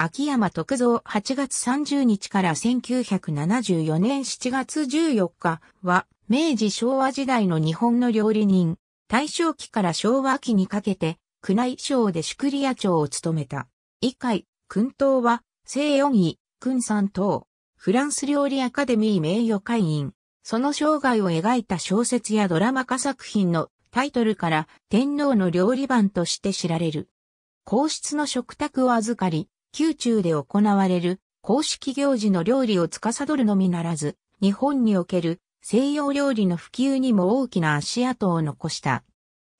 秋山徳造8月30日から1974年7月14日は、明治昭和時代の日本の料理人、大正期から昭和期にかけて、宮内省で宿利屋長を務めた。以下、君東は、西四位、君三等、フランス料理アカデミー名誉会員、その生涯を描いた小説やドラマ化作品のタイトルから天皇の料理番として知られる。皇室の食卓を預かり、宮中で行われる公式行事の料理を司るのみならず、日本における西洋料理の普及にも大きな足跡を残した。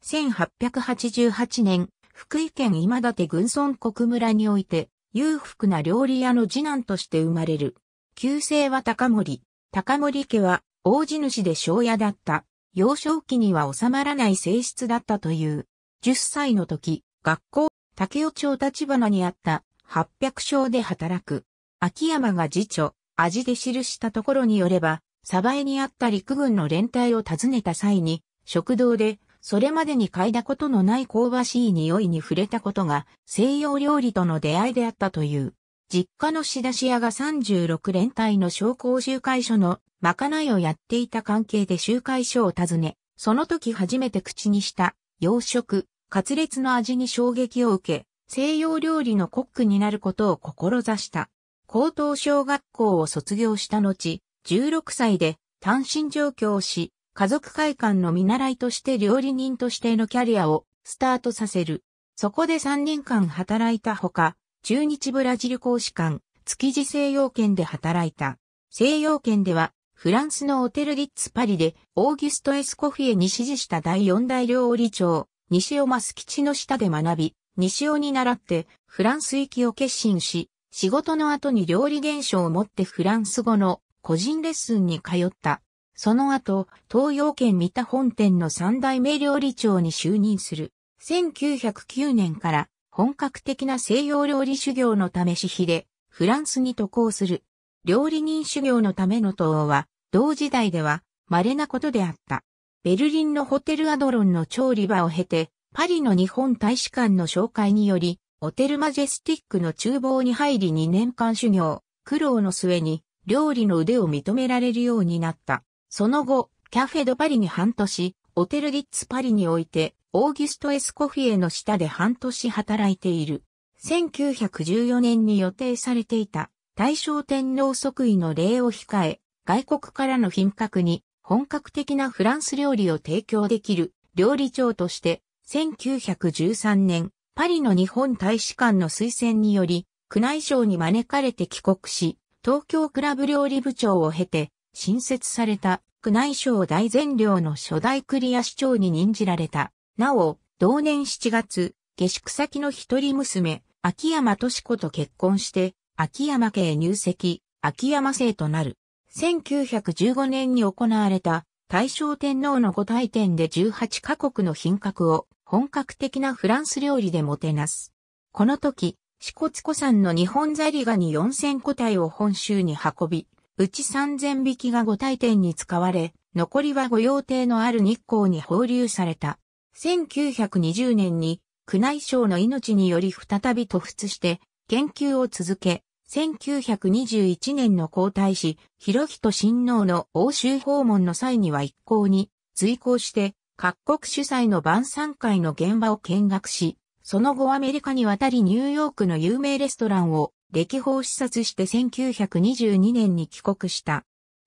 1888年、福井県今立郡村国村において、裕福な料理屋の次男として生まれる。旧姓は高森。高森家は大地主で庄屋だった。幼少期には収まらない性質だったという。10歳の時、学校、竹尾町立花にあった八百0章で働く。秋山が辞書、味で記したところによれば、鯖江にあった陸軍の連隊を訪ねた際に、食堂で、それまでに嗅いだことのない香ばしい匂いに触れたことが、西洋料理との出会いであったという。実家の仕出し屋が36連隊の商工集会所のまかないをやっていた関係で集会所を訪ね、その時初めて口にした、洋食、カツレツの味に衝撃を受け、西洋料理のコックになることを志した。高等小学校を卒業した後、16歳で単身上京し、家族会館の見習いとして料理人としてのキャリアをスタートさせる。そこで3年間働いたほか、中日ブラジル公使館、築地西洋圏で働いた。西洋圏では、フランスのオテルリッツパリで、オーギュスト・エスコフィエに指示した第四大料理長、西尾マス吉の下で学び、西尾に習って、フランス行きを決心し、仕事の後に料理現象を持ってフランス語の個人レッスンに通った。その後、東洋圏三田本店の三代目料理長に就任する。1909年から本格的な西洋料理修行のため私費でフランスに渡航する。料理人修行のための渡航は、同時代では稀なことであった。ベルリンのホテルアドロンの調理場を経て、パリの日本大使館の紹介により、オテルマジェスティックの厨房に入り2年間修行、苦労の末に料理の腕を認められるようになった。その後、キャフェドパリに半年、オテルリッツパリにおいて、オーギュスト・エスコフィエの下で半年働いている。1914年に予定されていた大正天皇即位の礼を控え、外国からの品格に本格的なフランス料理を提供できる料理長として1913年、パリの日本大使館の推薦により、宮内省に招かれて帰国し、東京クラブ料理部長を経て、新設された宮内省大善良の初代クリア市長に任じられた。なお、同年7月、下宿先の一人娘、秋山敏子と結婚して、秋山家へ入籍、秋山姓となる。1915年に行われた大正天皇のご大典で18カ国の品格を本格的なフランス料理でもてなす。この時、骨子さんの日本ザリガニ4000個体を本州に運び、うち3000匹が五体店に使われ、残りは御用邸のある日光に放流された。1920年に宮内省の命により再び突出して研究を続け、1921年の皇太子、広人親王の欧州訪問の際には一向に随行して各国主催の晩餐会の現場を見学し、その後アメリカに渡りニューヨークの有名レストランを歴訪視察して1922年に帰国した。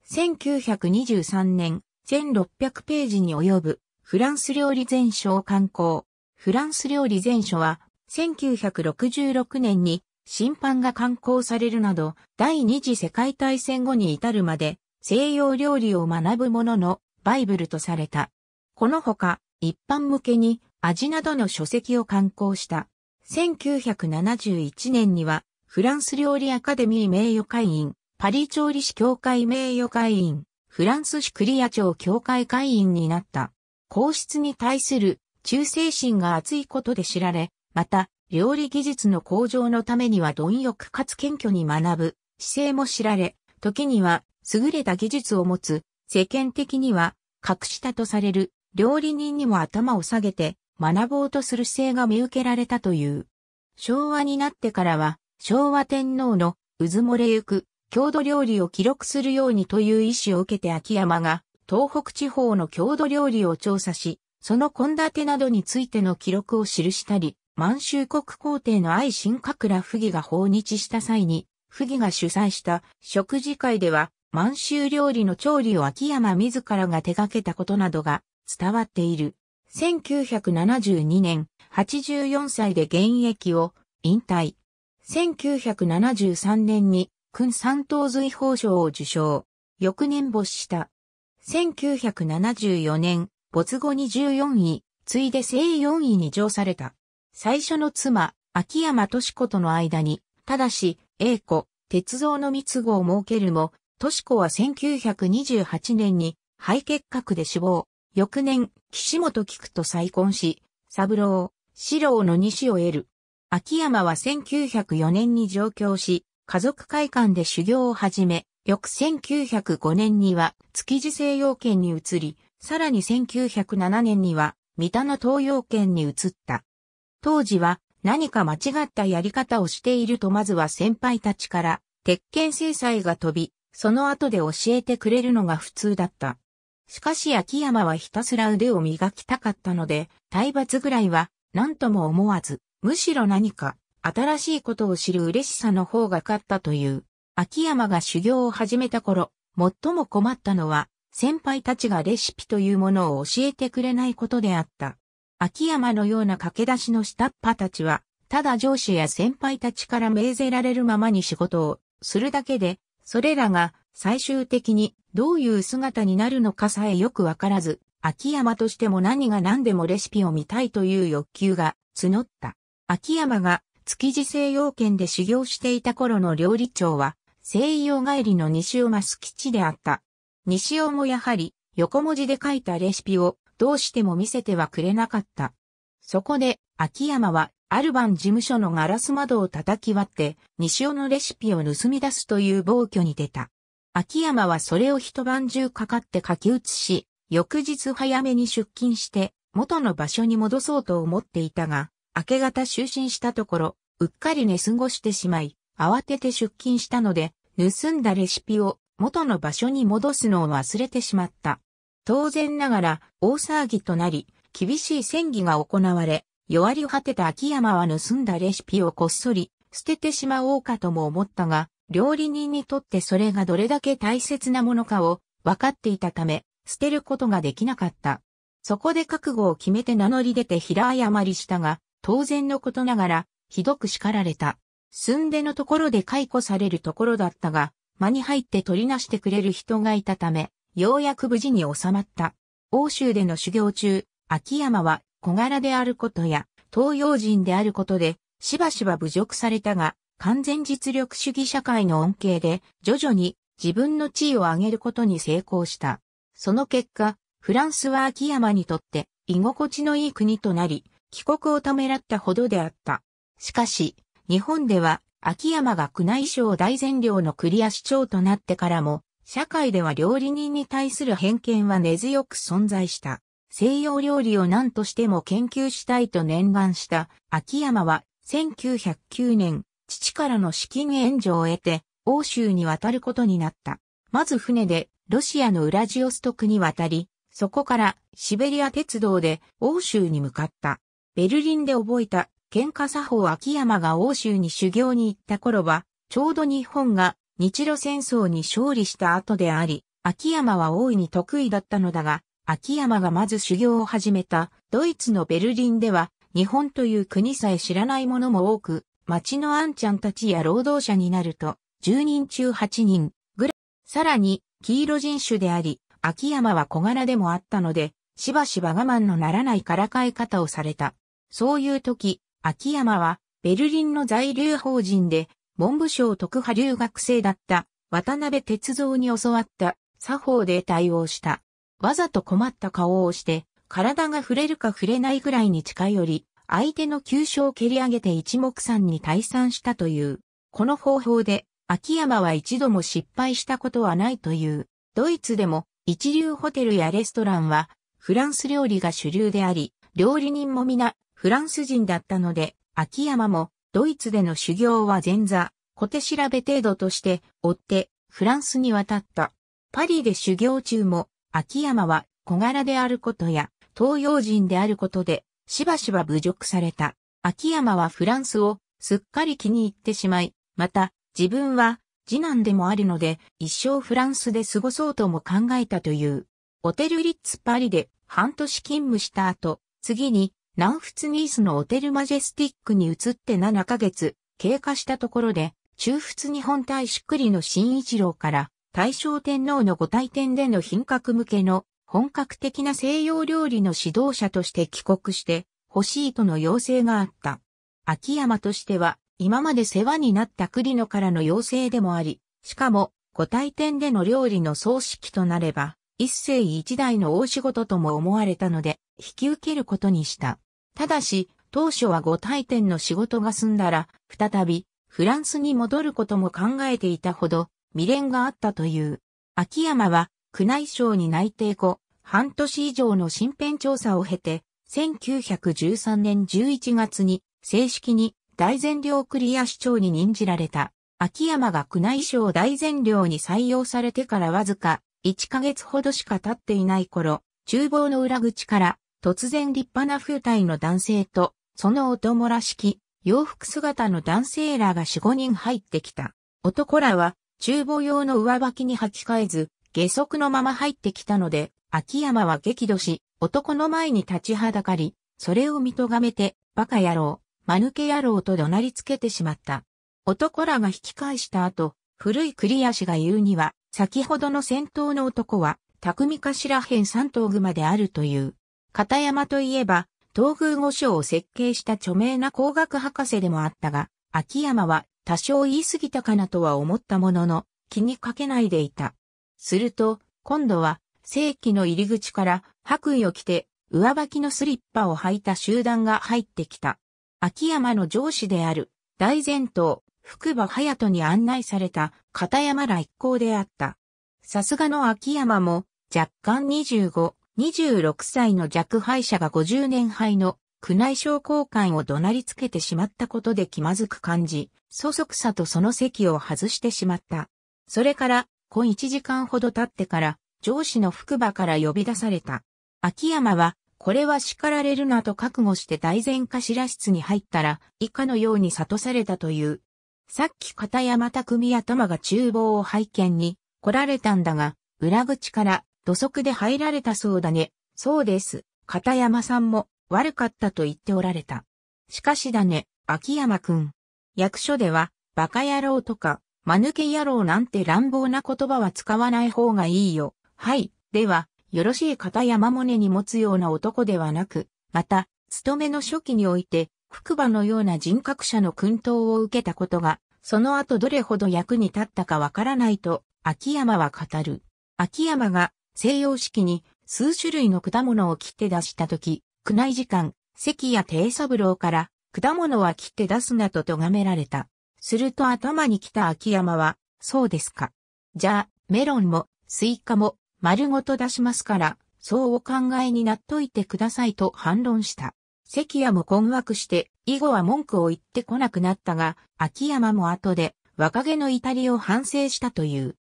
1923年、1600ページに及ぶフランス料理全書を刊行。フランス料理全書は1966年に審判が刊行されるなど第二次世界大戦後に至るまで西洋料理を学ぶ者のバイブルとされた。このほか、一般向けに味などの書籍を刊行した。1971年には、フランス料理アカデミー名誉会員、パリ調理師協会名誉会員、フランス市クリア庁協会会員になった。皇室に対する忠誠心が厚いことで知られ、また、料理技術の向上のためには貪欲かつ謙虚に学ぶ姿勢も知られ、時には優れた技術を持つ、世間的には格下とされる料理人にも頭を下げて学ぼうとする姿勢が見受けられたという。昭和になってからは、昭和天皇の渦漏れゆく郷土料理を記録するようにという意思を受けて秋山が東北地方の郷土料理を調査し、その献立などについての記録を記したり、満州国皇帝の愛新覚倉不義が訪日した際に、不義が主催した食事会では、満州料理の調理を秋山自らが手掛けたことなどが伝わっている。1972年、84歳で現役を引退。1973年に、君三等随法賞を受賞。翌年没した。1974年、没後に14位、次いで正4位に上された。最初の妻、秋山敏子との間に、ただし、英子、鉄道の密語を設けるも、敏子は1928年に肺結核で死亡。翌年、岸本菊と再婚し、三郎、四郎の西を得る。秋山は1904年に上京し、家族会館で修行を始め、翌1905年には築地西洋圏に移り、さらに1907年には三田の東洋圏に移った。当時は何か間違ったやり方をしているとまずは先輩たちから鉄拳制裁が飛び、その後で教えてくれるのが普通だった。しかし秋山はひたすら腕を磨きたかったので、体罰ぐらいは何とも思わず、むしろ何か新しいことを知る嬉しさの方が勝ったという。秋山が修行を始めた頃、最も困ったのは、先輩たちがレシピというものを教えてくれないことであった。秋山のような駆け出しの下っ端たちは、ただ上司や先輩たちから命ぜられるままに仕事をするだけで、それらが最終的にどういう姿になるのかさえよくわからず、秋山としても何が何でもレシピを見たいという欲求が募った。秋山が築地西洋圏で修行していた頃の料理長は、西洋帰りの西尾益吉であった。西尾もやはり横文字で書いたレシピをどうしても見せてはくれなかった。そこで秋山はある晩事務所のガラス窓を叩き割って西尾のレシピを盗み出すという暴挙に出た。秋山はそれを一晩中かかって書き写し、翌日早めに出勤して、元の場所に戻そうと思っていたが、明け方就寝したところ、うっかり寝過ごしてしまい、慌てて出勤したので、盗んだレシピを元の場所に戻すのを忘れてしまった。当然ながら、大騒ぎとなり、厳しい戦議が行われ、弱り果てた秋山は盗んだレシピをこっそり捨ててしまおうかとも思ったが、料理人にとってそれがどれだけ大切なものかを分かっていたため、捨てることができなかった。そこで覚悟を決めて名乗り出て平謝りしたが、当然のことながら、ひどく叱られた。寸出のところで解雇されるところだったが、間に入って取りなしてくれる人がいたため、ようやく無事に収まった。欧州での修行中、秋山は小柄であることや、東洋人であることで、しばしば侮辱されたが、完全実力主義社会の恩恵で、徐々に自分の地位を上げることに成功した。その結果、フランスは秋山にとって居心地のいい国となり、帰国をためらったほどであった。しかし、日本では秋山が宮内省大善領のクリア市長となってからも、社会では料理人に対する偏見は根強く存在した。西洋料理を何としても研究したいと念願した秋山は1909年からの資金援助を得て、欧州に渡ることになった。まず船で、ロシアのウラジオストクに渡り、そこからシベリア鉄道で欧州に向かった。ベルリンで覚えた喧嘩作法秋山が欧州に修行に行った頃は、ちょうど日本が日露戦争に勝利した後であり、秋山は大いに得意だったのだが、秋山がまず修行を始めたドイツのベルリンでは、日本という国さえ知らないものも多く、町のあんちゃんたちや労働者になると、10人中8人ぐらい。さらに、黄色人種であり、秋山は小柄でもあったので、しばしば我慢のならないからかい方をされた。そういう時、秋山は、ベルリンの在留法人で、文部省特派留学生だった渡辺哲三に教わった作法で対応した。わざと困った顔をして、体が触れるか触れないぐらいに近寄り、相手の急所を蹴り上げて一目散に退散したという。この方法で、秋山は一度も失敗したことはないという。ドイツでも、一流ホテルやレストランは、フランス料理が主流であり、料理人も皆、フランス人だったので、秋山も、ドイツでの修行は前座、小手調べ程度として、追って、フランスに渡った。パリで修行中も、秋山は小柄であることや、東洋人であることで、しばしば侮辱された。秋山はフランスをすっかり気に入ってしまい、また自分は次男でもあるので一生フランスで過ごそうとも考えたという。オテルリッツパリで半年勤務した後、次に南仏ニースのオテルマジェスティックに移って7ヶ月経過したところで、中仏日本大使栗の新一郎から大正天皇のご体験での品格向けの本格的な西洋料理の指導者として帰国して欲しいとの要請があった。秋山としては、今まで世話になった栗野からの要請でもあり、しかも、ご体店での料理の葬式となれば、一世一代の大仕事とも思われたので、引き受けることにした。ただし、当初はご体店の仕事が済んだら、再び、フランスに戻ることも考えていたほど、未練があったという。秋山は、宮内省に内定後、半年以上の身辺調査を経て、1913年11月に正式に大善良クリア市長に任じられた。秋山が宮内省大善良に採用されてからわずか1ヶ月ほどしか経っていない頃、厨房の裏口から突然立派な風体の男性とそのお供らしき洋服姿の男性らが4、5人入ってきた。男らは厨房用の上履きに履き替えず、下足のまま入ってきたので、秋山は激怒し、男の前に立ちはだかり、それを見とがめて、バカ野郎、間抜け野郎と怒鳴りつけてしまった。男らが引き返した後、古い栗足が言うには、先ほどの戦闘の男は、匠頭編三頭熊であるという。片山といえば、東宮御所を設計した著名な工学博士でもあったが、秋山は多少言い過ぎたかなとは思ったものの、気にかけないでいた。すると、今度は正規の入り口から白衣を着て上履きのスリッパを履いた集団が入ってきた。秋山の上司である大前頭、福場隼人に案内された片山ら一行であった。さすがの秋山も若干25、26歳の弱敗者が50年敗の宮内省公館を怒鳴りつけてしまったことで気まずく感じ、そそくさとその席を外してしまった。それから、今1時間ほど経ってから、上司の福場から呼び出された。秋山は、これは叱られるなと覚悟して大前頭室に入ったら、以下のように諭されたという。さっき片山匠頭が厨房を拝見に来られたんだが、裏口から土足で入られたそうだね。そうです。片山さんも悪かったと言っておられた。しかしだね、秋山くん。役所では、バカ野郎とか、間抜け野郎なんて乱暴な言葉は使わない方がいいよ。はい、では、よろしい方やまもねに持つような男ではなく、また、勤めの初期において、福場のような人格者の訓導を受けたことが、その後どれほど役に立ったかわからないと、秋山は語る。秋山が西洋式に数種類の果物を切って出したとき、宮内時間、関谷定三郎から、果物は切って出すなと咎められた。すると頭に来た秋山は、そうですか。じゃあ、メロンも、スイカも、丸ごと出しますから、そうお考えになっといてくださいと反論した。関谷も困惑して、以後は文句を言ってこなくなったが、秋山も後で若気の至りを反省したという。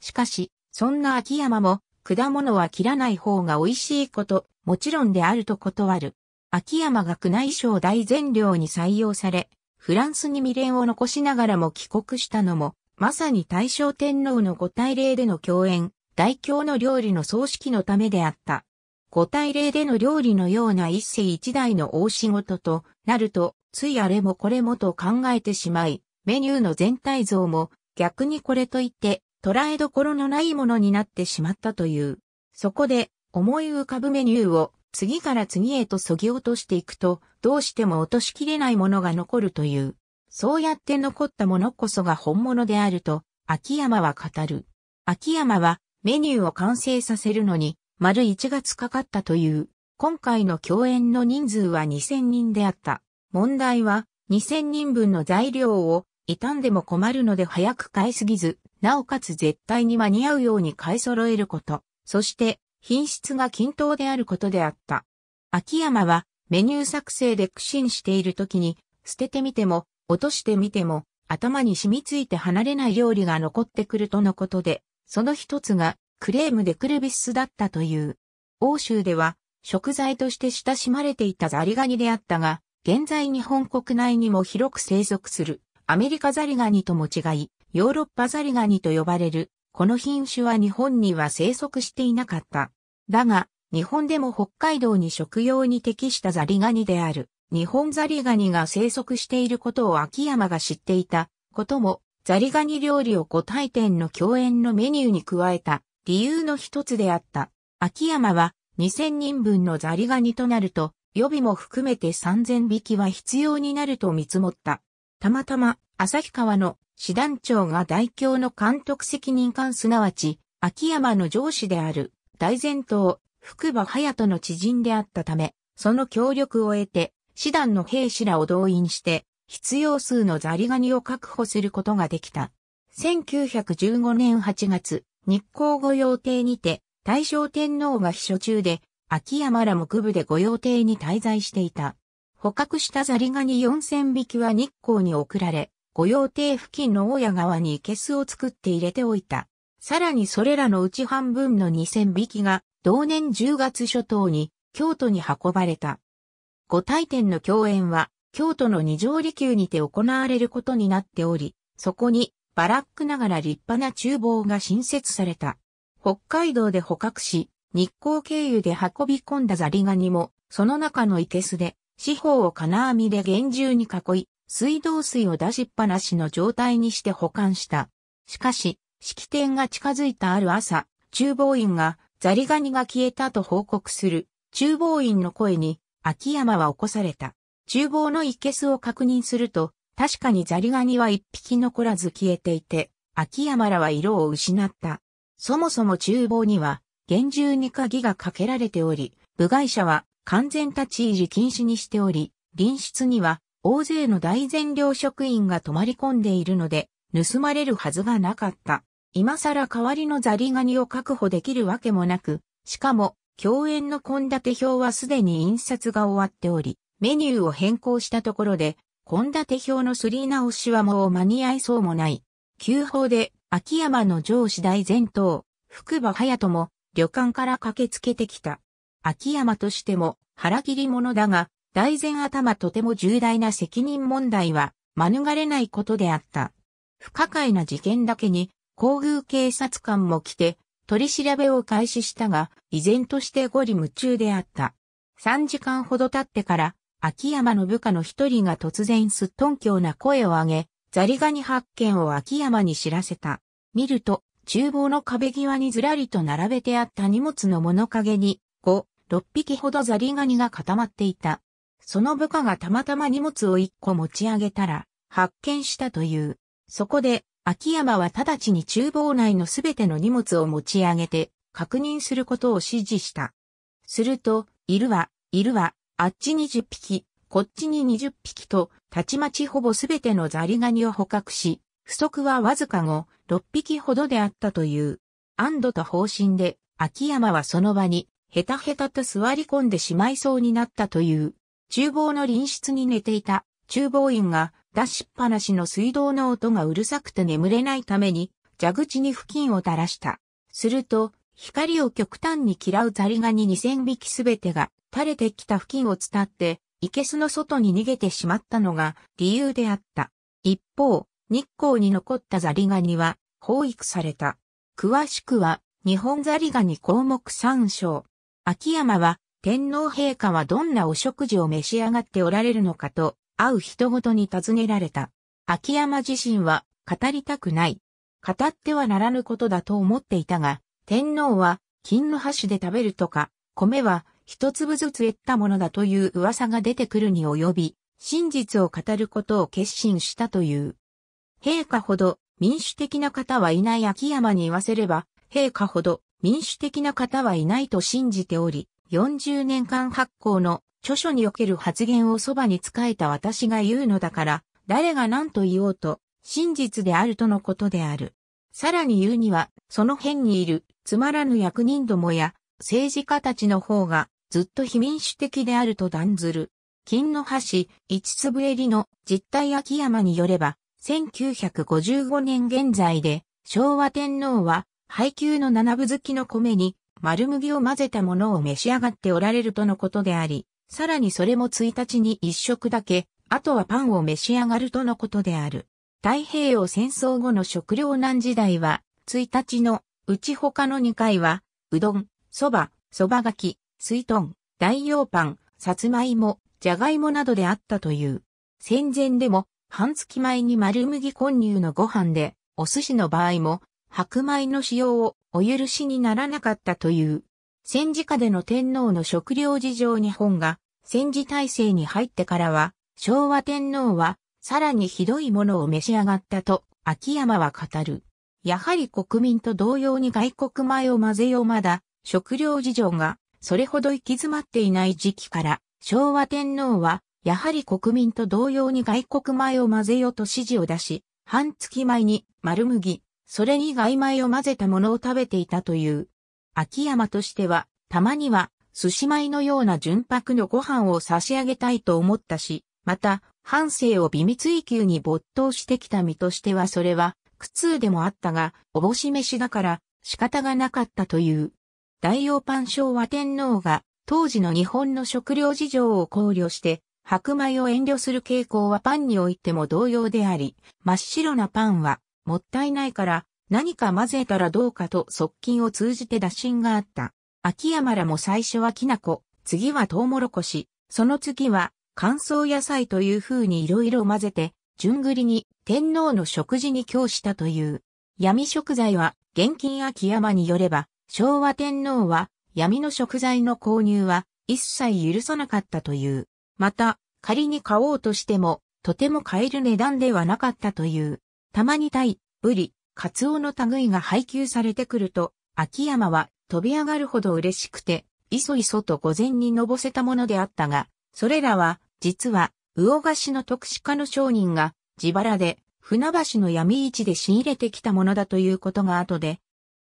しかし、そんな秋山も、果物は切らない方が美味しいこと、もちろんであると断る。秋山が宮内省大全良に採用され、フランスに未練を残しながらも帰国したのも、まさに大正天皇のご大礼での共演、大凶の料理の葬式のためであった。五体例での料理のような一世一代の大仕事となると、ついあれもこれもと考えてしまい、メニューの全体像も逆にこれといって捉えどころのないものになってしまったという。そこで思い浮かぶメニューを次から次へと削ぎ落としていくと、どうしても落としきれないものが残るという。そうやって残ったものこそが本物であると、秋山は語る。秋山はメニューを完成させるのに、丸1月かかったという、今回の共演の人数は2000人であった。問題は、2000人分の材料を傷んでも困るので早く買いすぎず、なおかつ絶対に間に合うように買い揃えること、そして品質が均等であることであった。秋山はメニュー作成で苦心している時に、捨ててみても、落としてみても、頭に染みついて離れない料理が残ってくるとのことで、その一つがクレームでクルビスだったという。欧州では食材として親しまれていたザリガニであったが、現在日本国内にも広く生息するアメリカザリガニとも違い、ヨーロッパザリガニと呼ばれる、この品種は日本には生息していなかった。だが、日本でも北海道に食用に適したザリガニである、日本ザリガニが生息していることを秋山が知っていたことも、ザリガニ料理を個体店の共演のメニューに加えた理由の一つであった。秋山は2000人分のザリガニとなると、予備も含めて3000匹は必要になると見積もった。たまたま、旭川の師団長が代表の監督責任官すなわち、秋山の上司である大前頭、福場隼人の知人であったため、その協力を得て、師団の兵士らを動員して、必要数のザリガニを確保することができた。1915年8月、日光御用邸にて、大正天皇が秘書中で、秋山ら木部で御用邸に滞在していた。捕獲したザリガニ4000匹は日光に送られ、御用邸付近の大谷川に生すを作って入れておいた。さらにそれらのうち半分の2000匹が、同年10月初頭に、京都に運ばれた。五体展の共演は、京都の二条離宮にて行われることになっており、そこにバラックながら立派な厨房が新設された。北海道で捕獲し、日光経由で運び込んだザリガニも、その中の生けすで、四方を金網で厳重に囲い、水道水を出しっぱなしの状態にして保管した。しかし、式典が近づいたある朝、厨房員がザリガニが消えたと報告する、厨房員の声に、秋山は起こされた。厨房の生けすを確認すると、確かにザリガニは一匹残らず消えていて、秋山らは色を失った。そもそも厨房には、厳重に鍵がかけられており、部外者は完全立ち入り禁止にしており、隣室には大勢の大善良職員が泊まり込んでいるので、盗まれるはずがなかった。今更代わりのザリガニを確保できるわけもなく、しかも、共演の献立表はすでに印刷が終わっており、メニューを変更したところで、献立表のすり直しはもう間に合いそうもない。急報で、秋山の上司大前頭、福場隼人も、旅館から駆けつけてきた。秋山としても、腹切り者だが、大前頭とても重大な責任問題は、免れないことであった。不可解な事件だけに、皇宮警察官も来て、取り調べを開始したが、依然としてゴリ夢中であった。3時間ほど経ってから、秋山の部下の一人が突然すっとんきょうな声を上げ、ザリガニ発見を秋山に知らせた。見ると、厨房の壁際にずらりと並べてあった荷物の物陰に、5、6匹ほどザリガニが固まっていた。その部下がたまたま荷物を1個持ち上げたら、発見したという。そこで、秋山は直ちに厨房内のすべての荷物を持ち上げて、確認することを指示した。すると、いるわ、いるわ、あっち1 0匹、こっちに20匹と、たちまちほぼすべてのザリガニを捕獲し、不足はわずか後、6匹ほどであったという。安堵と方針で、秋山はその場に、ヘタヘタと座り込んでしまいそうになったという。厨房の隣室に寝ていた、厨房員が、出しっぱなしの水道の音がうるさくて眠れないために、蛇口に付近を垂らした。すると、光を極端に嫌うザリガニ2000匹すべてが垂れてきた付近を伝って、生けすの外に逃げてしまったのが理由であった。一方、日光に残ったザリガニは放育された。詳しくは、日本ザリガニ項目参照。秋山は、天皇陛下はどんなお食事を召し上がっておられるのかと、会う人ごとに尋ねられた。秋山自身は、語りたくない。語ってはならぬことだと思っていたが、天皇は金の箸で食べるとか、米は一粒ずつ得ったものだという噂が出てくるに及び、真実を語ることを決心したという。陛下ほど民主的な方はいない秋山に言わせれば、陛下ほど民主的な方はいないと信じており、40年間発行の著書における発言をそばに仕えた私が言うのだから、誰が何と言おうと、真実であるとのことである。さらに言うには、その辺にいるつまらぬ役人どもや政治家たちの方がずっと非民主的であると断ずる。金の橋、一粒襟の実態秋山によれば、1955年現在で昭和天皇は配給の七分好きの米に丸麦を混ぜたものを召し上がっておられるとのことであり、さらにそれも1日に一食だけ、あとはパンを召し上がるとのことである。太平洋戦争後の食糧難時代は、1日のうち他の2回は、うどん、蕎麦、蕎麦がき、水豚、大洋パン、さつまいも、じゃがいもなどであったという。戦前でも、半月前に丸麦混入のご飯で、お寿司の場合も、白米の使用をお許しにならなかったという。戦時下での天皇の食料事情日本が、戦時体制に入ってからは、昭和天皇は、さらにひどいものを召し上がったと、秋山は語る。やはり国民と同様に外国米を混ぜようまだ、食料事情が、それほど行き詰まっていない時期から、昭和天皇は、やはり国民と同様に外国米を混ぜようと指示を出し、半月前に丸麦、それに外米を混ぜたものを食べていたという。秋山としては、たまには、寿司米のような純白のご飯を差し上げたいと思ったし、また、半生を微密追求に没頭してきた身としてはそれは、苦痛でもあったが、おぼし飯だから仕方がなかったという。大王パン賞は天皇が当時の日本の食料事情を考慮して、白米を遠慮する傾向はパンにおいても同様であり、真っ白なパンはもったいないから何か混ぜたらどうかと側近を通じて打診があった。秋山らも最初はきな粉、次はトウモロコシ、その次は乾燥野菜という風に色々混ぜて、順繰りに天皇の食事に供したという。闇食材は、現金秋山によれば、昭和天皇は闇の食材の購入は一切許さなかったという。また、仮に買おうとしても、とても買える値段ではなかったという。たまに鯛、ブリ、カツオの類が配給されてくると、秋山は飛び上がるほど嬉しくて、いそいそと午前にのぼせたものであったが、それらは、実は、魚菓子の特殊化の商人が自腹で、船橋の闇市で仕入れてきたものだということが後で、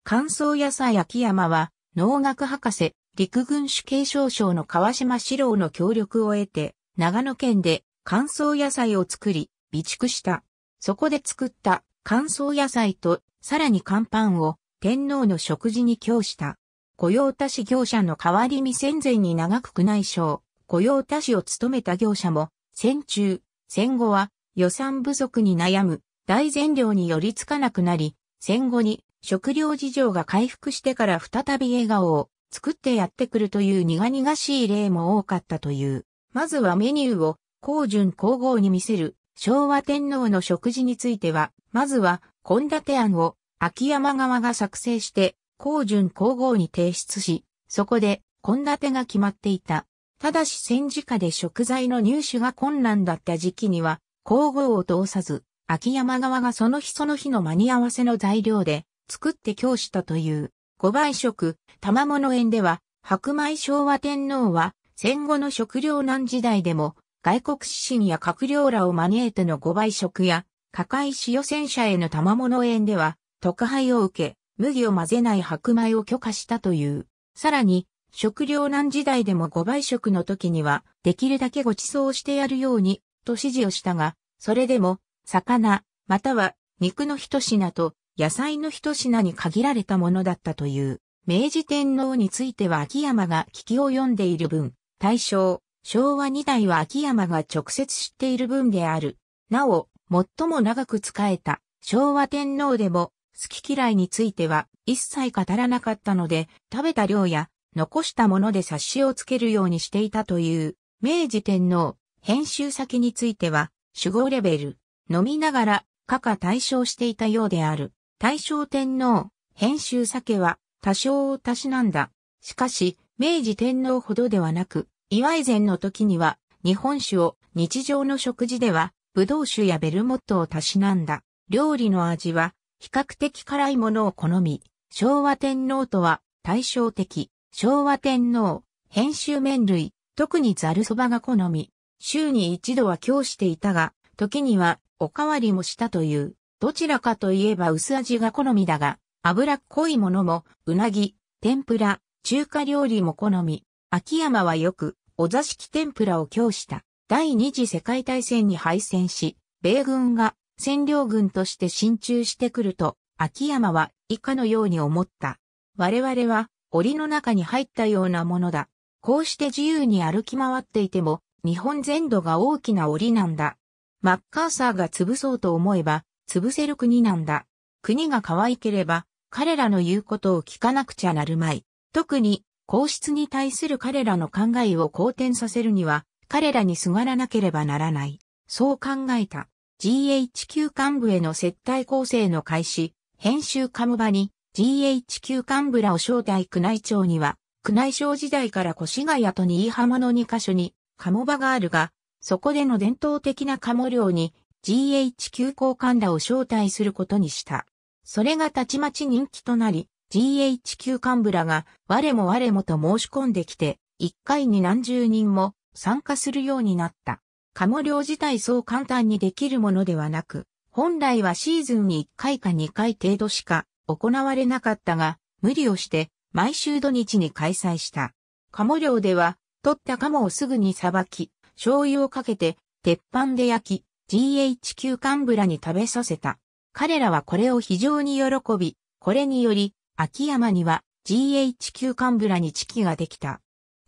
乾燥野菜秋山は、農学博士、陸軍主継承省の川島史郎の協力を得て、長野県で乾燥野菜を作り、備蓄した。そこで作った乾燥野菜と、さらに乾パンを天皇の食事に供した。御用達業者の代わりに戦前に長く宮内省、御用達を務めた業者も、戦中、戦後は予算不足に悩む大善良に寄りつかなくなり、戦後に食料事情が回復してから再び笑顔を作ってやってくるという苦々しい例も多かったという。まずはメニューを高順皇后に見せる昭和天皇の食事については、まずは献立案を秋山側が作成して高順皇后に提出し、そこで献立が決まっていた。ただし戦時下で食材の入手が困難だった時期には、皇后を通さず、秋山側がその日その日の間に合わせの材料で作って供したという、五倍食、玉物園では、白米昭和天皇は、戦後の食糧難時代でも、外国士臣や閣僚らを招いての五倍食や、加海使用戦車への玉物園では、特配を受け、麦を混ぜない白米を許可したという。さらに、食糧難時代でも5倍食の時には、できるだけご馳走してやるように、と指示をしたが、それでも、魚、または肉の一品と野菜の一品に限られたものだったという。明治天皇については秋山が聞きを読んでいる分、大正、昭和二代は秋山が直接知っている分である。なお、最も長く使えた昭和天皇でも好き嫌いについては一切語らなかったので、食べた量や残したもので冊子をつけるようにしていたという明治天皇編集先については守護レベル、飲みながら、かか対象していたようである。大正天皇、編集酒は、多少をたしなんだ。しかし、明治天皇ほどではなく、祝い前の時には、日本酒を日常の食事では、ブド酒やベルモットをたしなんだ。料理の味は、比較的辛いものを好み、昭和天皇とは対照的、昭和天皇、編集麺類、特にザルそばが好み、週に一度は日していたが、時にはおかわりもしたという、どちらかといえば薄味が好みだが、脂っこいものも、うなぎ、天ぷら、中華料理も好み、秋山はよく、お座敷天ぷらを供した。第二次世界大戦に敗戦し、米軍が占領軍として進駐してくると、秋山は以下のように思った。我々は檻の中に入ったようなものだ。こうして自由に歩き回っていても、日本全土が大きな檻なんだ。マッカーサーが潰そうと思えば、潰せる国なんだ。国が可愛ければ、彼らの言うことを聞かなくちゃなるまい。特に、皇室に対する彼らの考えを好転させるには、彼らにすがらなければならない。そう考えた。GHQ 幹部への接待構成の開始、編集カムバに GHQ 幹部らを招待宮内庁には、宮内省時代から越谷と新居浜の2カ所に鴨場があるが、そこでの伝統的な鴨漁に GHQ 交換らを招待することにした。それがたちまち人気となり、GHQ 幹部らが我も我もと申し込んできて、一回に何十人も参加するようになった。鴨漁自体そう簡単にできるものではなく、本来はシーズンに1回か2回程度しか行われなかったが、無理をして毎週土日に開催した。鴨漁では取った鴨をすぐにさばき、醤油をかけて、鉄板で焼き、GHQ カンブラに食べさせた。彼らはこれを非常に喜び、これにより、秋山には GHQ カンブラに地期ができた。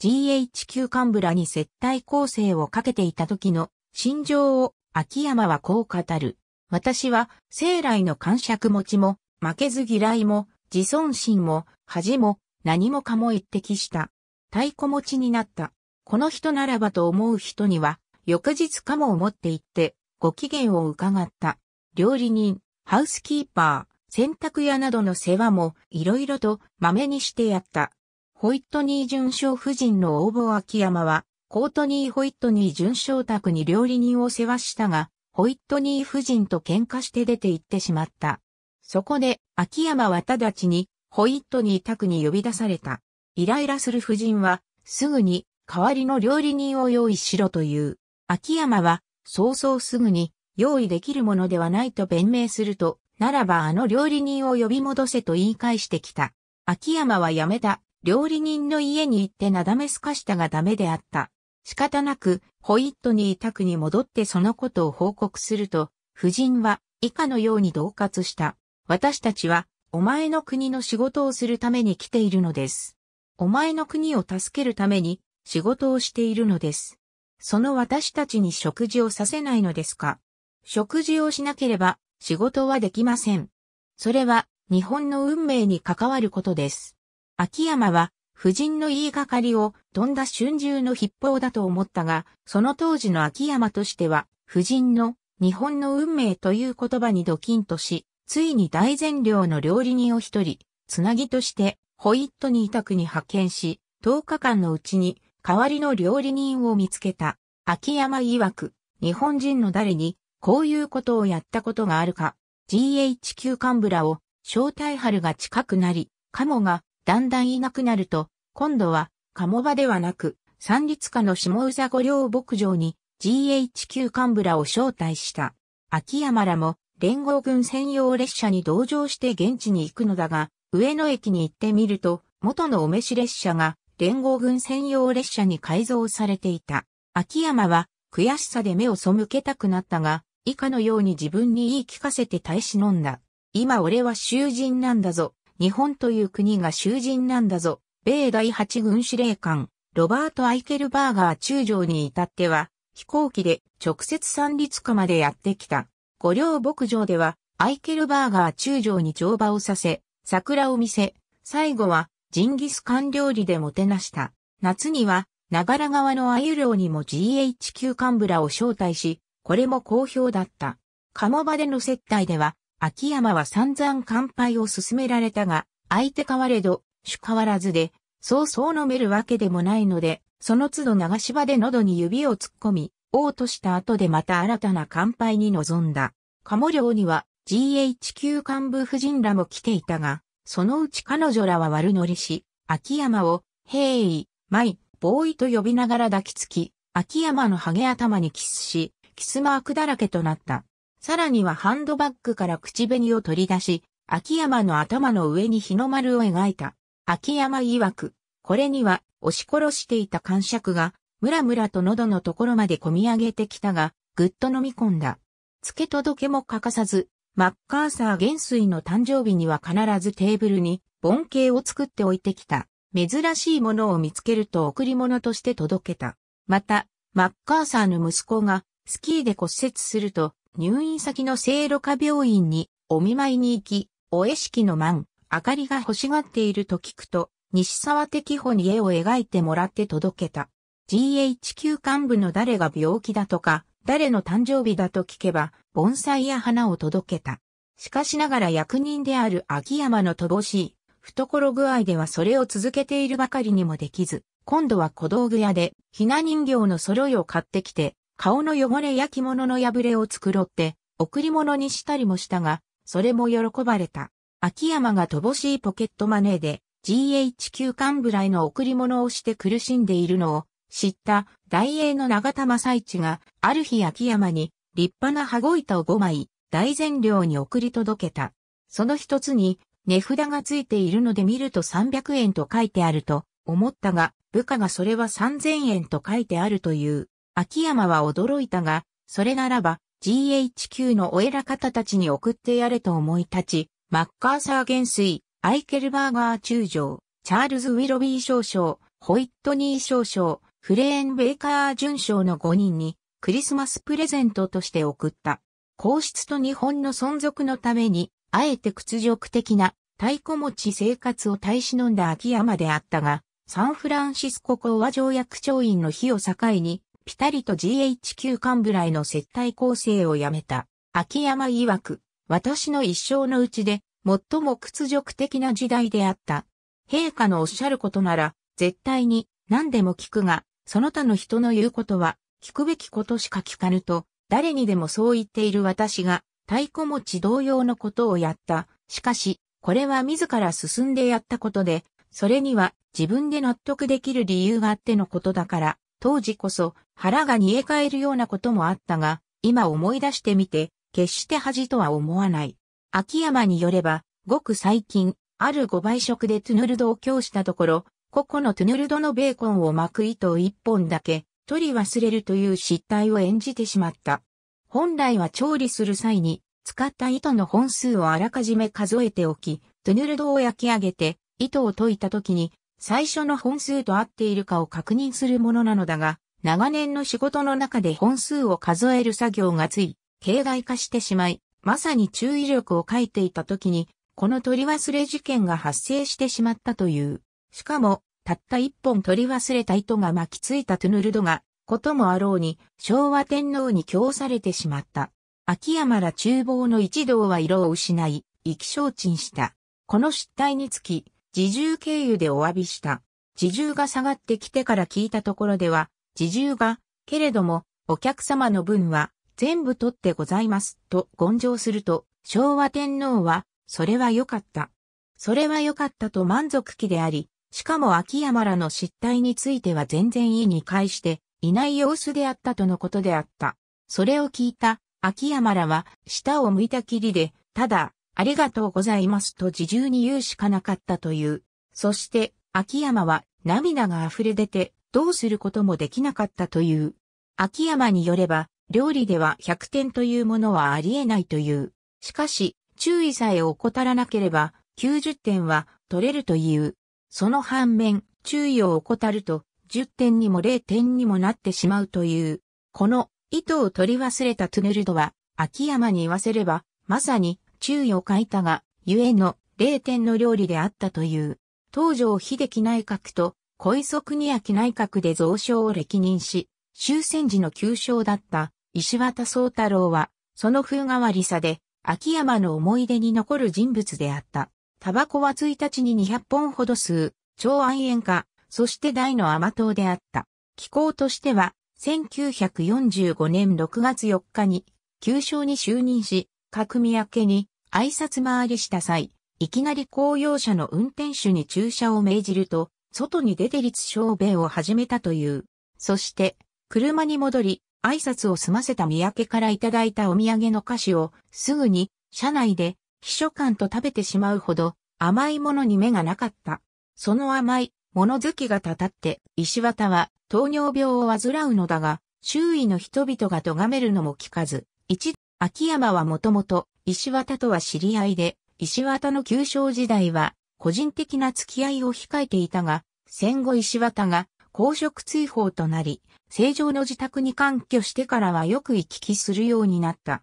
GHQ カンブラに接待構成をかけていた時の心情を秋山はこう語る。私は生来の感触持ちも負けず嫌いも自尊心も恥も何もかも一滴した。太鼓持ちになった。この人ならばと思う人には、翌日かも思って行って、ご機嫌を伺った。料理人、ハウスキーパー、洗濯屋などの世話も、いろいろと、まめにしてやった。ホイットニー準将夫人の応募秋山は、コートニー・ホイットニー準将宅に料理人を世話したが、ホイットニー夫人と喧嘩して出て行ってしまった。そこで、秋山は直ちに、ホイットニー宅に呼び出された。イライラする夫人は、すぐに代わりの料理人を用意しろという。秋山は、早々すぐに用意できるものではないと弁明すると、ならばあの料理人を呼び戻せと言い返してきた。秋山は辞めた。料理人の家に行ってなだめすかしたがダメであった。仕方なく、ホイットにい宅に戻ってそのことを報告すると、夫人は以下のように同喝した。私たちは、お前の国の仕事をするために来ているのです。お前の国を助けるために仕事をしているのです。その私たちに食事をさせないのですか食事をしなければ仕事はできません。それは日本の運命に関わることです。秋山は夫人の言いがかりを飛んだ春秋の筆法だと思ったが、その当時の秋山としては、夫人の日本の運命という言葉にドキンとし、ついに大善良の料理人を一人、つなぎとしてホイットニー宅に派遣し、10日間のうちに代わりの料理人を見つけた。秋山曰く、日本人の誰にこういうことをやったことがあるか、GHQ 幹部らを招待春が近くなり、カモがだんだんいなくなると、今度はカモ場ではなく、三立下の下宇佐御両牧場に GHQ 幹部らを招待した。秋山らも連合軍専用列車に同乗して現地に行くのだが、上野駅に行ってみると、元のお召し列車が連合軍専用列車に改造されていた。秋山は悔しさで目を背けたくなったが、以下のように自分に言い聞かせて耐え忍んだ。今俺は囚人なんだぞ。日本という国が囚人なんだぞ。米第8軍司令官、ロバート・アイケルバーガー中将に至っては、飛行機で直接三立下までやってきた。五両牧場では、アイケルバーガー中将に乗馬をさせ、桜を見せ、最後はジンギスカン料理でもてなした。夏には、長良川のアユ漁にも GHQ カンブラを招待し、これも好評だった。鴨場での接待では、秋山は散々乾杯を勧められたが、相手変われど、主変わらずで、そうそう飲めるわけでもないので、その都度流し場で喉に指を突っ込み、嘔吐した後でまた新たな乾杯に臨んだ。鴨漁には、GHQ 幹部夫人らも来ていたが、そのうち彼女らは悪乗りし、秋山を、ヘイ、マイ、ボーイと呼びながら抱きつき、秋山のハゲ頭にキスし、キスマークだらけとなった。さらにはハンドバッグから口紅を取り出し、秋山の頭の上に日の丸を描いた。秋山曰く、これには押し殺していた感触が、ムラムラと喉のところまで込み上げてきたが、ぐっと飲み込んだ。付け届けも欠かさず、マッカーサー元帥の誕生日には必ずテーブルに、盆景を作っておいてきた。珍しいものを見つけると贈り物として届けた。また、マッカーサーの息子がスキーで骨折すると入院先の聖路加病院にお見舞いに行き、お絵式の満、明かりが欲しがっていると聞くと、西沢的穂に絵を描いてもらって届けた。GHQ 幹部の誰が病気だとか、誰の誕生日だと聞けば、盆栽や花を届けた。しかしながら役人である秋山の乏しい、懐具合ではそれを続けているばかりにもできず、今度は小道具屋で、ひな人形の揃いを買ってきて、顔の汚れ焼き物の破れを繕って、贈り物にしたりもしたが、それも喜ばれた。秋山が乏しいポケットマネーで、GHQ 幹部来の贈り物をして苦しんでいるのを知った大英の長田正一が、ある日秋山に、立派な羽子板を5枚、大善良に送り届けた。その一つに、値札がついているので見ると300円と書いてあると思ったが、部下がそれは3000円と書いてあるという。秋山は驚いたが、それならば GHQ のお偉方たちに送ってやれと思い立ち、マッカーサー元帥、アイケルバーガー中将、チャールズ・ウィロビー少将、ホイットニー少将、フレーン・ベイカー巡賞の5人にクリスマスプレゼントとして送った。皇室と日本の存続のために、あえて屈辱的な太鼓持ち生活を耐し飲んだ秋山であったが、サンフランシスコ講和条約調印の日を境に、ピタリと GHQ 幹部らへの接待構成をやめた。秋山曰く、私の一生のうちで、最も屈辱的な時代であった。陛下のおっしゃることなら、絶対に何でも聞くが、その他の人の言うことは、聞くべきことしか聞かぬと、誰にでもそう言っている私が、太鼓持ち同様のことをやった。しかし、これは自ら進んでやったことで、それには自分で納得できる理由があってのことだから、当時こそ腹が煮え返るようなこともあったが、今思い出してみて、決して恥とは思わない。秋山によれば、ごく最近、ある5倍食でトゥヌルドを教したところ、ここのトゥヌルドのベーコンを巻く糸を一本だけ取り忘れるという失態を演じてしまった。本来は調理する際に使った糸の本数をあらかじめ数えておき、トゥヌルドを焼き上げて糸を解いた時に最初の本数と合っているかを確認するものなのだが、長年の仕事の中で本数を数える作業がつい、形骸化してしまい、まさに注意力を書いていた時に、この取り忘れ事件が発生してしまったという。しかも、たった一本取り忘れた糸が巻きついたトゥヌルドが、こともあろうに、昭和天皇に供されてしまった。秋山ら厨房の一同は色を失い、意気消沈した。この失態につき、自重経由でお詫びした。自重が下がってきてから聞いたところでは、自重が、けれども、お客様の分は、全部取ってございます、と言上すると、昭和天皇は、それは良かった。それは良かったと満足期であり、しかも秋山らの失態については全然意に介していない様子であったとのことであった。それを聞いた秋山らは舌を向いたきりで、ただ、ありがとうございますと自重に言うしかなかったという。そして秋山は涙が溢れ出てどうすることもできなかったという。秋山によれば、料理では100点というものはありえないという。しかし、注意さえ怠らなければ、90点は取れるという。その反面、注意を怠ると、10点にも0点にもなってしまうという。この、意図を取り忘れたトゥネルドは、秋山に言わせれば、まさに、注意を欠いたが、ゆえの、0点の料理であったという。東条秀樹内閣と、小磯国明内閣で蔵書を歴任し、終戦時の旧将だった石渡宗太郎は、その風変わりさで、秋山の思い出に残る人物であった。タバコは1日に200本ほど吸う、超暗炎化、そして大の甘党であった。気候としては、1945年6月4日に、旧省に就任し、各三宅に挨拶回りした際、いきなり公用車の運転手に駐車を命じると、外に出て立小便を始めたという。そして、車に戻り、挨拶を済ませた三宅からいただいたお土産の菓子を、すぐに、車内で、秘書官と食べてしまうほど甘いものに目がなかった。その甘い物好きがたたって、石綿は糖尿病を患うのだが、周囲の人々が咎めるのも聞かず、一、秋山はもともと石綿とは知り合いで、石綿の旧正時代は個人的な付き合いを控えていたが、戦後石綿が公職追放となり、正常の自宅に換居してからはよく行き来するようになった。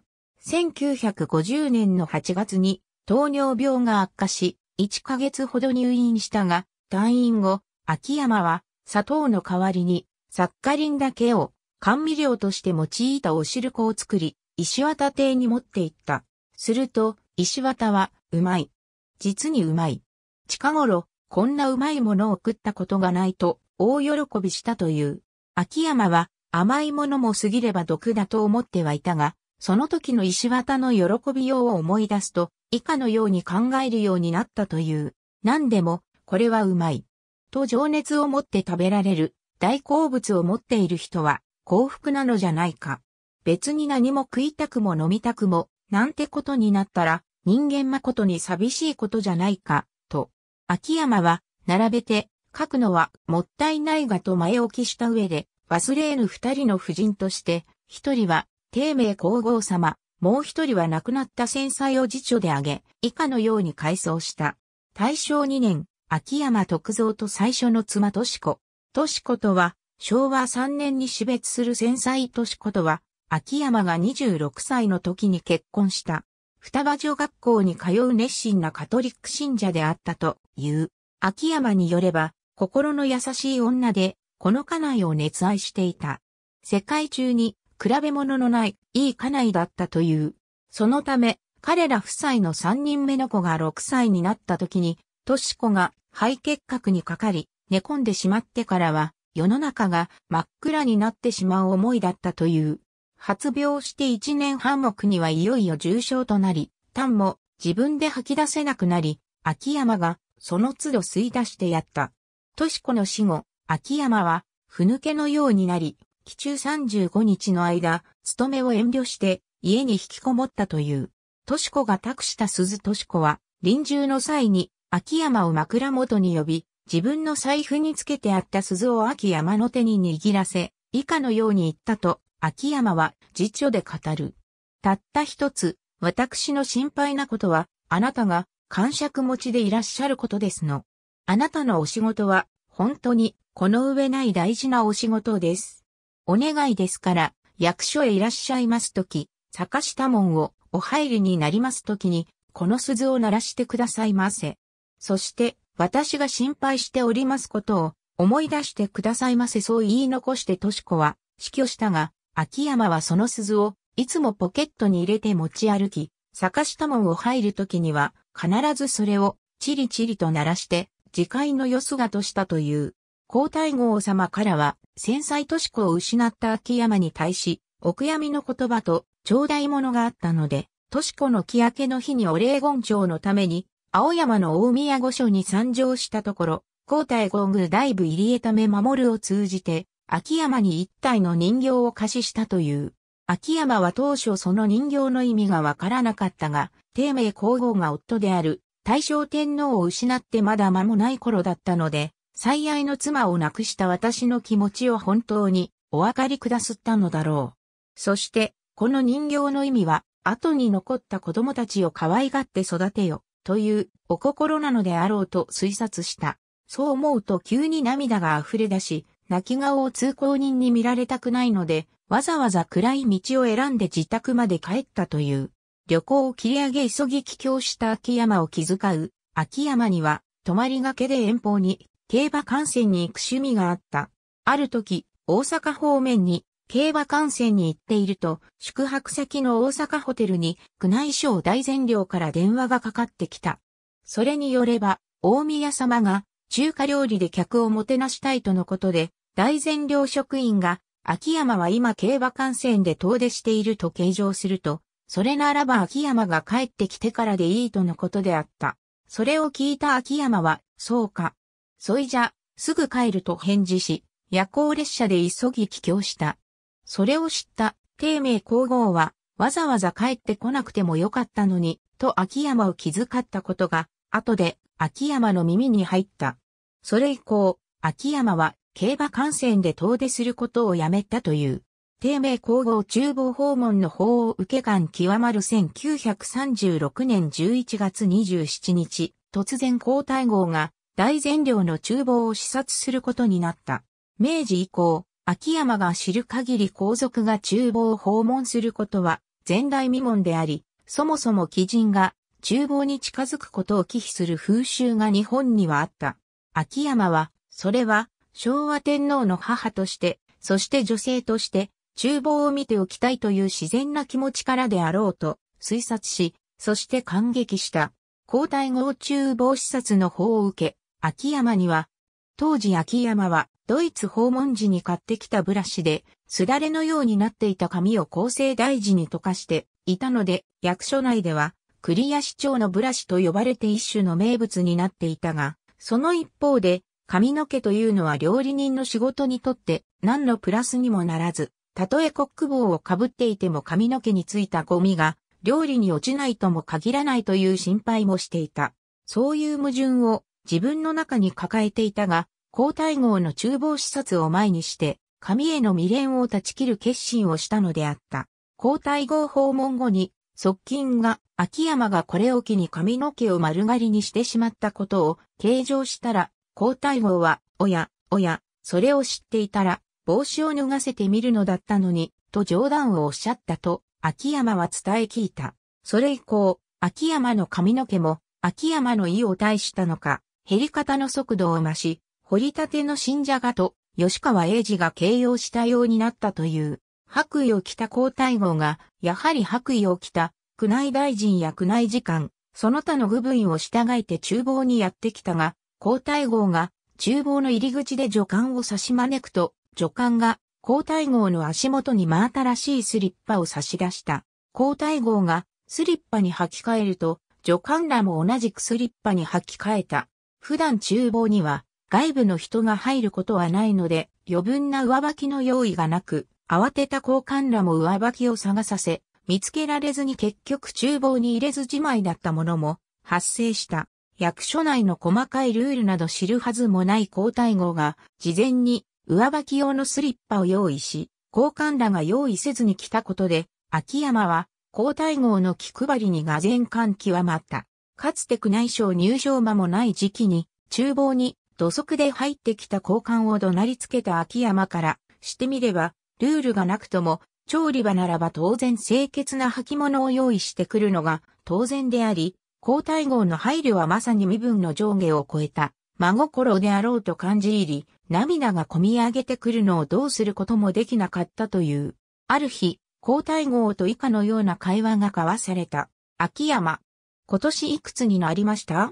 1950年の8月に糖尿病が悪化し、1ヶ月ほど入院したが、退院後、秋山は砂糖の代わりにサッカリンだけを甘味料として用いたお汁粉を作り、石綿邸に持って行った。すると、石綿は、うまい。実にうまい。近頃、こんなうまいものを食ったことがないと、大喜びしたという。秋山は、甘いものも過ぎれば毒だと思ってはいたが、その時の石綿の喜びようを思い出すと、以下のように考えるようになったという。何でも、これはうまい。と情熱を持って食べられる、大好物を持っている人は、幸福なのじゃないか。別に何も食いたくも飲みたくも、なんてことになったら、人間誠に寂しいことじゃないか、と。秋山は、並べて、書くのは、もったいないがと前置きした上で、忘れぬ二人の夫人として、一人は、帝名皇后様、もう一人は亡くなった戦災を辞書で挙げ、以下のように回想した。大正2年、秋山徳造と最初の妻とし子。とし子とは、昭和3年に死別する戦災とし子とは、秋山が26歳の時に結婚した。双葉女学校に通う熱心なカトリック信者であったという。秋山によれば、心の優しい女で、この家内を熱愛していた。世界中に比べ物のない、いい家内だったという。そのため、彼ら夫妻の三人目の子が六歳になった時に、とし子が肺結核にかかり、寝込んでしまってからは、世の中が真っ暗になってしまう思いだったという。発病して一年半目にはいよいよ重症となり、単も自分で吐き出せなくなり、秋山がその都度吸い出してやった。とし子の死後、秋山は、ふぬけのようになり、期中35日の間、勤めを遠慮して家に引きこもったという。とし子が託した鈴とし子は、臨終の際に秋山を枕元に呼び、自分の財布につけてあった鈴を秋山の手に握らせ、以下のように言ったと、秋山は辞書で語る。たった一つ、私の心配なことは、あなたが、感触持ちでいらっしゃることですの。あなたのお仕事は、本当に、この上ない大事なお仕事です。お願いですから、役所へいらっしゃいますとき、坂下門をお入りになりますときに、この鈴を鳴らしてくださいませ。そして、私が心配しておりますことを、思い出してくださいませ。そう言い残してとしこは、死去したが、秋山はその鈴を、いつもポケットに入れて持ち歩き、坂下門を入るときには、必ずそれを、チリチリと鳴らして、次回のよすがとしたという。皇太后様からは、戦災都市子を失った秋山に対し、お悔やみの言葉と、頂戴のがあったので、都市子の木明けの日にお礼言長のために、青山の大宮御所に参上したところ、皇太皇宮大部入江ため守るを通じて、秋山に一体の人形を貸ししたという。秋山は当初その人形の意味がわからなかったが、帝名皇后が夫である大正天皇を失ってまだ間もない頃だったので、最愛の妻を亡くした私の気持ちを本当にお分かりくだすったのだろう。そして、この人形の意味は、後に残った子供たちを可愛がって育てよ、というお心なのであろうと推察した。そう思うと急に涙が溢れ出し、泣き顔を通行人に見られたくないので、わざわざ暗い道を選んで自宅まで帰ったという。旅行を切り上げ急ぎ帰郷した秋山を気遣う。秋山には、泊まりがけで遠方に競馬観戦に行く趣味があった。ある時、大阪方面に競馬観戦に行っていると、宿泊先の大阪ホテルに宮内省大善良から電話がかかってきた。それによれば、大宮様が中華料理で客をもてなしたいとのことで、大善良職員が、秋山は今競馬観戦で遠出していると計上すると、それならば秋山が帰ってきてからでいいとのことであった。それを聞いた秋山は、そうか、そいじゃ、すぐ帰ると返事し、夜行列車で急ぎ帰郷した。それを知った、帝名皇后は、わざわざ帰ってこなくてもよかったのに、と秋山を気遣ったことが、後で秋山の耳に入った。それ以降、秋山は競馬観戦で遠出することをやめたという。帝名皇后厨房訪問の法を受け感極まる1936年11月27日、突然皇太后が大善良の厨房を視察することになった。明治以降、秋山が知る限り皇族が厨房を訪問することは前代未聞であり、そもそも貴人が厨房に近づくことを忌避する風習が日本にはあった。秋山は、それは昭和天皇の母として、そして女性として、厨房を見ておきたいという自然な気持ちからであろうと推察し、そして感激した。皇太后厨房視察の方を受け、秋山には、当時秋山はドイツ訪問時に買ってきたブラシで、すだれのようになっていた髪を構成大事に溶かしていたので、役所内では、クリア市長のブラシと呼ばれて一種の名物になっていたが、その一方で、髪の毛というのは料理人の仕事にとって何のプラスにもならず、たとえコック帽をかぶっていても髪の毛についたゴミが料理に落ちないとも限らないという心配もしていた。そういう矛盾を自分の中に抱えていたが、皇太后の厨房視察を前にして、神への未練を断ち切る決心をしたのであった。皇太后訪問後に、側近が、秋山がこれを機に髪の毛を丸刈りにしてしまったことを、計上したら、皇太后は、おや、おや、それを知っていたら、帽子を脱がせてみるのだったのに、と冗談をおっしゃったと、秋山は伝え聞いた。それ以降、秋山の髪の毛も、秋山の意を大したのか、減り方の速度を増し、掘りたての新じゃがと吉川英治が形容したようになったという、白衣を着た皇太后が、やはり白衣を着た、宮内大臣や宮内次官、その他の部分を従えて厨房にやってきたが、皇太后が厨房の入り口で助官を差し招くと、助官が皇太后の足元に真新しいスリッパを差し出した。皇太后がスリッパに履き替えると、助官らも同じくスリッパに履き替えた。普段厨房には外部の人が入ることはないので余分な上履きの用意がなく、慌てた交換らも上履きを探させ、見つけられずに結局厨房に入れずじまいだったものも発生した。役所内の細かいルールなど知るはずもない交代号が事前に上履き用のスリッパを用意し、交換らが用意せずに来たことで、秋山は交代号の気配りにがぜん感極まった。かつて宮内省入場間もない時期に、厨房に土足で入ってきた交換を怒鳴りつけた秋山からしてみれば、ルールがなくとも、調理場ならば当然清潔な履物を用意してくるのが当然であり、交代号の配慮はまさに身分の上下を超えた、真心であろうと感じ入り、涙がこみ上げてくるのをどうすることもできなかったという。ある日、交代号と以下のような会話が交わされた。秋山、今年いくつになりました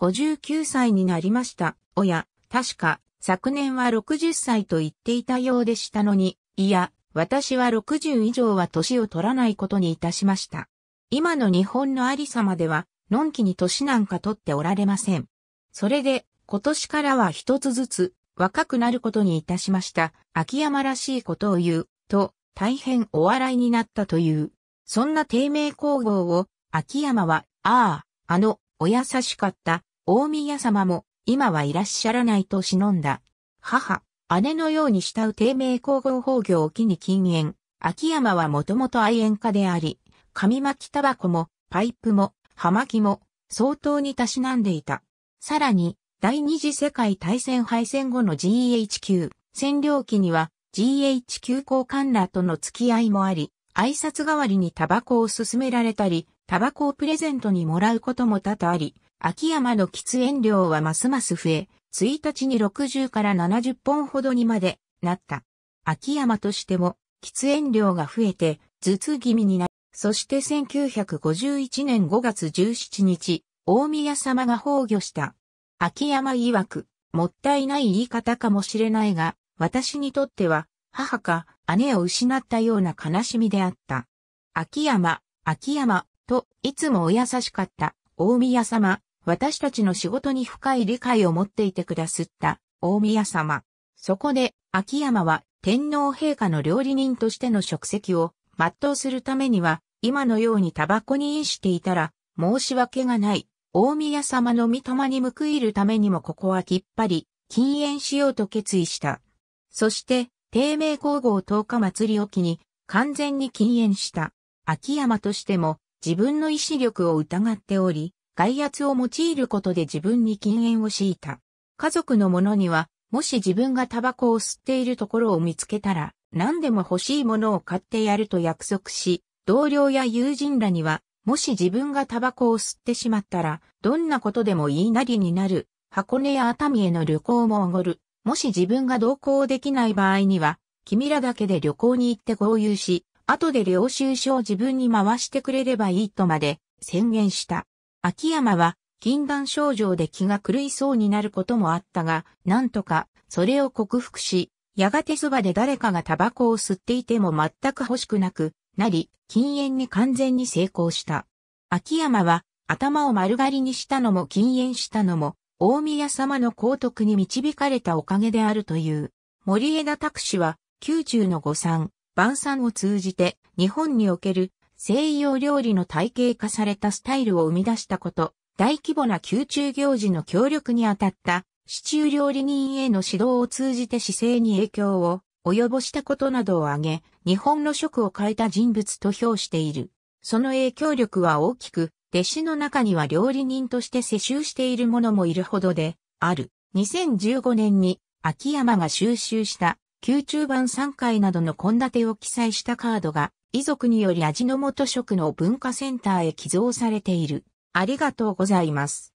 ?59 歳になりました。おや、確か、昨年は60歳と言っていたようでしたのに、いや、私は60以上は年を取らないことにいたしました。今の日本のありさまでは、のんきに年なんか取っておられません。それで、今年からは一つずつ、若くなることにいたしました。秋山らしいことを言う、と、大変お笑いになったという。そんな低迷工房を、秋山はああ、あの、お優しかった、大宮様も、今はいらっしゃらないと忍んだ。母、姉のように慕う低迷皇后法業を機に禁煙。秋山はもともと愛煙家であり、紙巻きタバコも、パイプも、葉巻も、相当にたしなんでいた。さらに、第二次世界大戦敗戦後の GHQ、占領期には GHQ 交換らとの付き合いもあり、挨拶代わりにタバコを勧められたり、タバコをプレゼントにもらうことも多々あり、秋山の喫煙量はますます増え、1日に60から70本ほどにまでなった。秋山としても喫煙量が増えて頭痛気味になり、そして1951年5月17日、大宮様が崩御した。秋山曰く、もったいない言い方かもしれないが、私にとっては、母か姉を失ったような悲しみであった。秋山、秋山、と、いつもお優しかった、大宮様、私たちの仕事に深い理解を持っていてくだすった、大宮様。そこで、秋山は天皇陛下の料理人としての職責を全うするためには、今のようにタバコに飲していたら、申し訳がない。大宮様の御霊に報いるためにもここはきっぱり禁煙しようと決意した。そして、低迷皇后10日祭りを機に完全に禁煙した。秋山としても自分の意志力を疑っており、外圧を用いることで自分に禁煙を敷いた。家族の者には、もし自分がタバコを吸っているところを見つけたら、何でも欲しいものを買ってやると約束し、同僚や友人らには、もし自分がタバコを吸ってしまったら、どんなことでも言いなりになる、箱根や熱海への旅行もおごる、もし自分が同行できない場合には、君らだけで旅行に行って合流し、後で領収書を自分に回してくれればいいとまで宣言した。秋山は禁断症状で気が狂いそうになることもあったが、なんとかそれを克服し、やがてそばで誰かがタバコを吸っていても全く欲しくなくなり、禁煙に完全に成功した。秋山は頭を丸刈りにしたのも禁煙したのも、大宮様の皇徳に導かれたおかげであるという。森枝拓氏は、宮中の誤三、晩餐を通じて日本における西洋料理の体系化されたスタイルを生み出したこと、大規模な宮中行事の協力にあたった市中料理人への指導を通じて姿勢に影響を及ぼしたことなどを挙げ、日本の食を変えた人物と評している。その影響力は大きく、弟子の中には料理人として世襲している者もいるほどで、ある。2015年に秋山が収集した宮中版3回などの献立を記載したカードが、遺族により味の素食の文化センターへ寄贈されている。ありがとうございます。